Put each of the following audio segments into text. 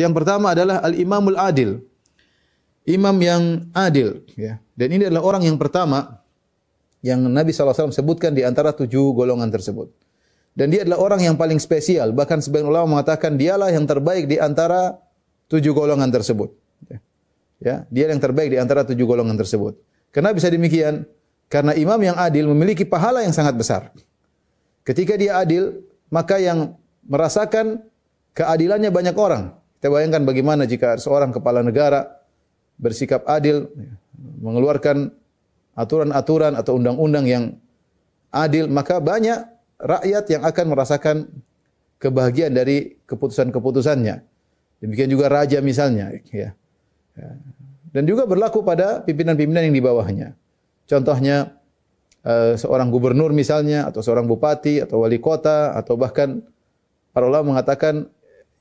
Yang pertama adalah al-imamul adil. Imam yang adil, ya. Dan ini adalah orang yang pertama yang Nabi SAW sebutkan di antara tujuh golongan tersebut. Dan dia adalah orang yang paling spesial. Bahkan sebagian ulama mengatakan dialah yang terbaik di antara tujuh golongan tersebut. Ya, dia yang terbaik di antara tujuh golongan tersebut. Kenapa bisa demikian? Karena imam yang adil memiliki pahala yang sangat besar. Ketika dia adil, maka yang merasakan keadilannya banyak orang. Kita bayangkan bagaimana jika seorang kepala negara bersikap adil, mengeluarkan aturan-aturan atau undang-undang yang adil, maka banyak rakyat yang akan merasakan kebahagiaan dari keputusan-keputusannya. Demikian juga raja misalnya, ya. Dan juga berlaku pada pimpinan-pimpinan yang di bawahnya. Contohnya eh, seorang gubernur misalnya atau seorang bupati atau wali kota atau bahkan para ulama mengatakan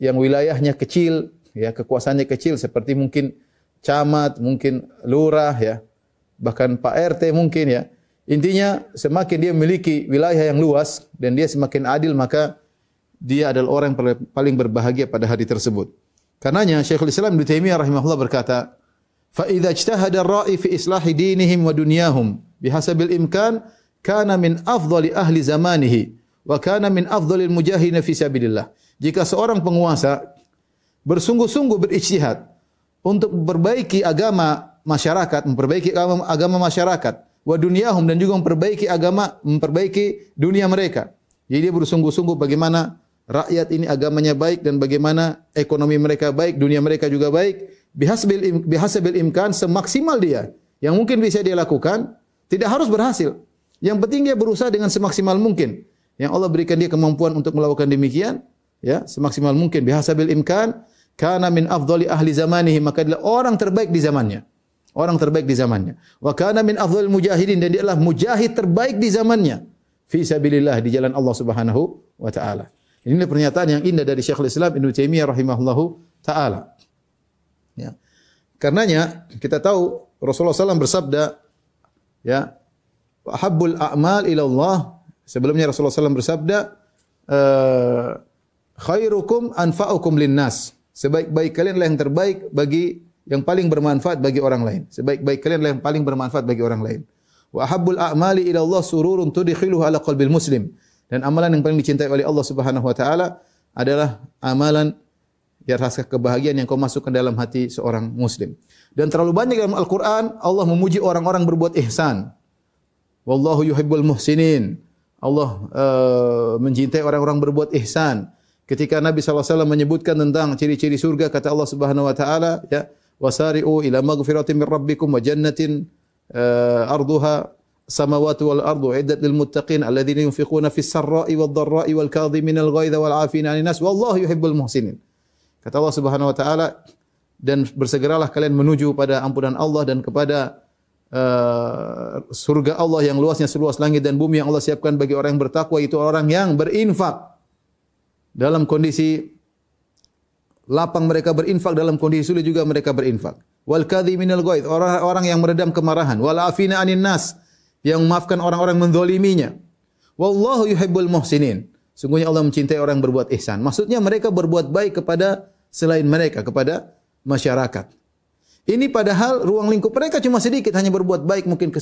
yang wilayahnya kecil, ya kekuasaannya kecil seperti mungkin camat, mungkin lurah ya, bahkan Pak RT mungkin ya. Intinya semakin dia memiliki wilayah yang luas dan dia semakin adil maka dia adalah orang yang paling berbahagia pada hari tersebut. Karenanya Syekhul Islam Ibnu Taimiyah rahimahullah berkata, "Fa idza ijtahada ar-ra'i fi islahi dinihim wa dunyahum bihasabil imkan kana min afdhali ahli zamanihi wa kana min afdhalil mujahidin fi sabilillah." Jika seorang penguasa bersungguh-sungguh berijtihad untuk memperbaiki agama masyarakat, memperbaiki agama, agama masyarakat, wa dunyahum dan juga memperbaiki agama, memperbaiki dunia mereka. Jadi dia bersungguh-sungguh bagaimana rakyat ini agamanya baik dan bagaimana ekonomi mereka baik, dunia mereka juga baik. Bihasbil, im, bihasbil imkan semaksimal dia yang mungkin bisa dia lakukan, tidak harus berhasil. Yang penting dia berusaha dengan semaksimal mungkin. Yang Allah berikan dia kemampuan untuk melakukan demikian, ya semaksimal mungkin bihasabil imkan karena min afdhali ahli zamanihi maka dia orang terbaik di zamannya orang terbaik di zamannya wa kana min afdhalil mujahidin dan dia adalah mujahid terbaik di zamannya fi sabilillah di jalan Allah Subhanahu wa taala ini pernyataan yang indah dari Syekhul Islam Ibnu Taimiyah rahimahullahu taala ya karenanya kita tahu Rasulullah SAW bersabda ya habbul a'mal ila Allah sebelumnya Rasulullah SAW bersabda uh, khairukum anfa'ukum linnas. Sebaik-baik kalianlah yang terbaik bagi yang paling bermanfaat bagi orang lain. Sebaik-baik kalianlah yang paling bermanfaat bagi orang lain. Wa habbul a'mali ila Allah sururun tudkhiluhu ala qalbil muslim. Dan amalan yang paling dicintai oleh Allah Subhanahu wa taala adalah amalan ya rasa kebahagiaan yang kau masukkan dalam hati seorang muslim. Dan terlalu banyak dalam Al-Qur'an Allah memuji orang-orang berbuat ihsan. Wallahu yuhibbul muhsinin. Allah uh, mencintai orang-orang berbuat ihsan. Ketika Nabi SAW menyebutkan tentang ciri-ciri surga, kata Allah Subhanahu Wa Taala, ya, wasari'u ila maghfiratin min rabbikum wa jannatin uh, arduha samawati wal ardu iddat lil muttaqin alladhina yunfiquna fis sarra'i wad dharra'i wal kadhimin al ghaidha wal 'afina 'anil nas wallahu yuhibbul muhsinin. Kata Allah Subhanahu wa taala dan bersegeralah kalian menuju pada ampunan Allah dan kepada uh, surga Allah yang luasnya seluas langit dan bumi yang Allah siapkan bagi orang yang bertakwa itu orang yang berinfak dalam kondisi lapang mereka berinfak, dalam kondisi sulit juga mereka berinfak. Wal minal ghaiz orang-orang yang meredam kemarahan, wal afina anin nas, yang memaafkan orang-orang mendzaliminya Wallahu yuhibbul muhsinin. Sungguhnya Allah mencintai orang yang berbuat ihsan. Maksudnya mereka berbuat baik kepada selain mereka, kepada masyarakat. Ini padahal ruang lingkup mereka cuma sedikit, hanya berbuat baik mungkin ke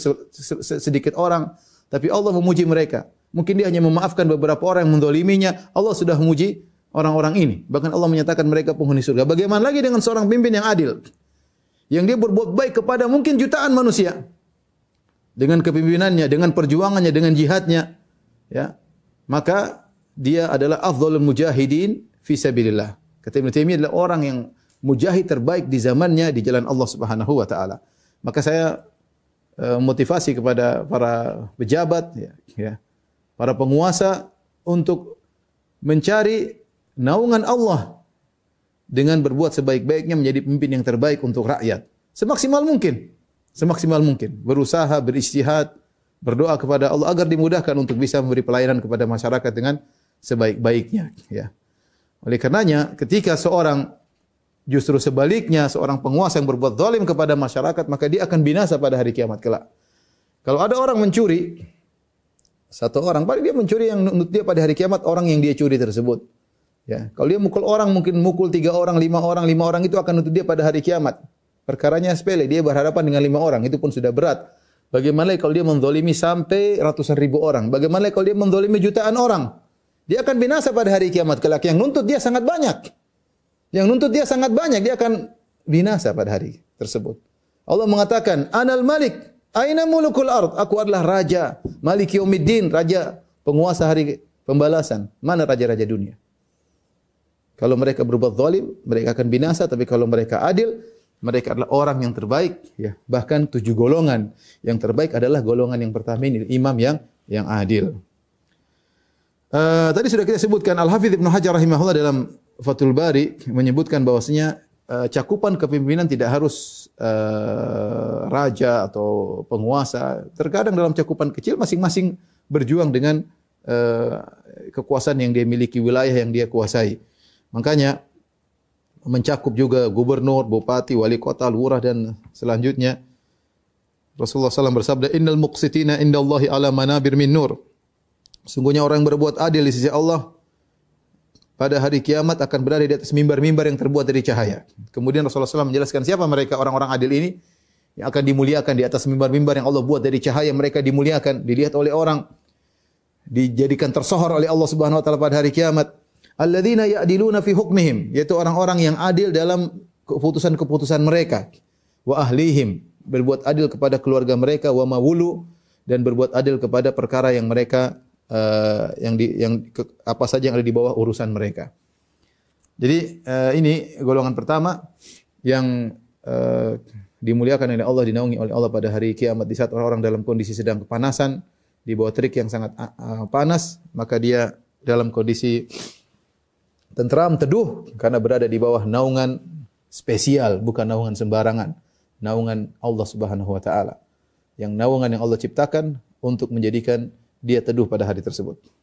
sedikit orang, tapi Allah memuji mereka. Mungkin dia hanya memaafkan beberapa orang yang mendoliminya. Allah sudah memuji orang-orang ini. Bahkan Allah menyatakan mereka penghuni surga. Bagaimana lagi dengan seorang pimpin yang adil? Yang dia berbuat baik kepada mungkin jutaan manusia. Dengan kepimpinannya, dengan perjuangannya, dengan jihadnya. Ya. Maka dia adalah afdhalul mujahidin fi sabilillah. Kata Taimiyah adalah orang yang mujahid terbaik di zamannya di jalan Allah Subhanahu wa taala. Maka saya Eh, motivasi kepada para pejabat ya, ya para penguasa untuk mencari naungan Allah dengan berbuat sebaik-baiknya menjadi pemimpin yang terbaik untuk rakyat semaksimal mungkin semaksimal mungkin berusaha beristihad berdoa kepada Allah agar dimudahkan untuk bisa memberi pelayanan kepada masyarakat dengan sebaik-baiknya ya oleh karenanya ketika seorang Justru sebaliknya seorang penguasa yang berbuat zalim kepada masyarakat maka dia akan binasa pada hari kiamat kelak. Kalau ada orang mencuri satu orang paling dia mencuri yang menurut dia pada hari kiamat orang yang dia curi tersebut. Ya, kalau dia mukul orang mungkin mukul tiga orang, lima orang, lima orang itu akan nuntut dia pada hari kiamat. Perkaranya sepele, dia berhadapan dengan lima orang, itu pun sudah berat. Bagaimana kalau dia mendolimi sampai ratusan ribu orang? Bagaimana kalau dia mendolimi jutaan orang? Dia akan binasa pada hari kiamat kelak. Yang nuntut dia sangat banyak. Yang nuntut dia sangat banyak, dia akan binasa pada hari tersebut. Allah mengatakan, "Anal Malik, aina mulukul ard?" Aku adalah raja, Malik Yaumiddin, raja penguasa hari pembalasan. Mana raja-raja dunia? Kalau mereka berbuat zalim, mereka akan binasa, tapi kalau mereka adil, mereka adalah orang yang terbaik, ya. Bahkan tujuh golongan. Yang terbaik adalah golongan yang pertama ini, imam yang yang adil. Uh, tadi sudah kita sebutkan Al Hafidh Ibnu Hajar rahimahullah dalam Fathul Bari menyebutkan bahwasanya uh, cakupan kepemimpinan tidak harus uh, raja atau penguasa. Terkadang dalam cakupan kecil masing-masing berjuang dengan uh, kekuasaan yang dia miliki, wilayah yang dia kuasai. Makanya mencakup juga gubernur, bupati, wali kota, lurah dan selanjutnya. Rasulullah SAW bersabda, Innal muqsitina indallahi ala manabir min nur. Sungguhnya orang yang berbuat adil di sisi Allah, pada hari kiamat akan berada di atas mimbar-mimbar yang terbuat dari cahaya. Kemudian Rasulullah SAW menjelaskan siapa mereka orang-orang adil ini yang akan dimuliakan di atas mimbar-mimbar yang Allah buat dari cahaya mereka dimuliakan, dilihat oleh orang, dijadikan tersohor oleh Allah Subhanahu wa taala pada hari kiamat. Alladzina ya'diluna fi hukmihim, yaitu orang-orang yang adil dalam keputusan-keputusan mereka. Wa ahlihim, berbuat adil kepada keluarga mereka wa mawulu dan berbuat adil kepada perkara yang mereka uh, yang di yang ke, apa saja yang ada di bawah urusan mereka. Jadi uh, ini golongan pertama yang uh, dimuliakan oleh Allah dinaungi oleh Allah pada hari kiamat di saat orang-orang dalam kondisi sedang kepanasan di bawah terik yang sangat uh, panas maka dia dalam kondisi tentram teduh karena berada di bawah naungan spesial bukan naungan sembarangan naungan Allah Subhanahu wa taala yang naungan yang Allah ciptakan untuk menjadikan dia teduh pada hari tersebut.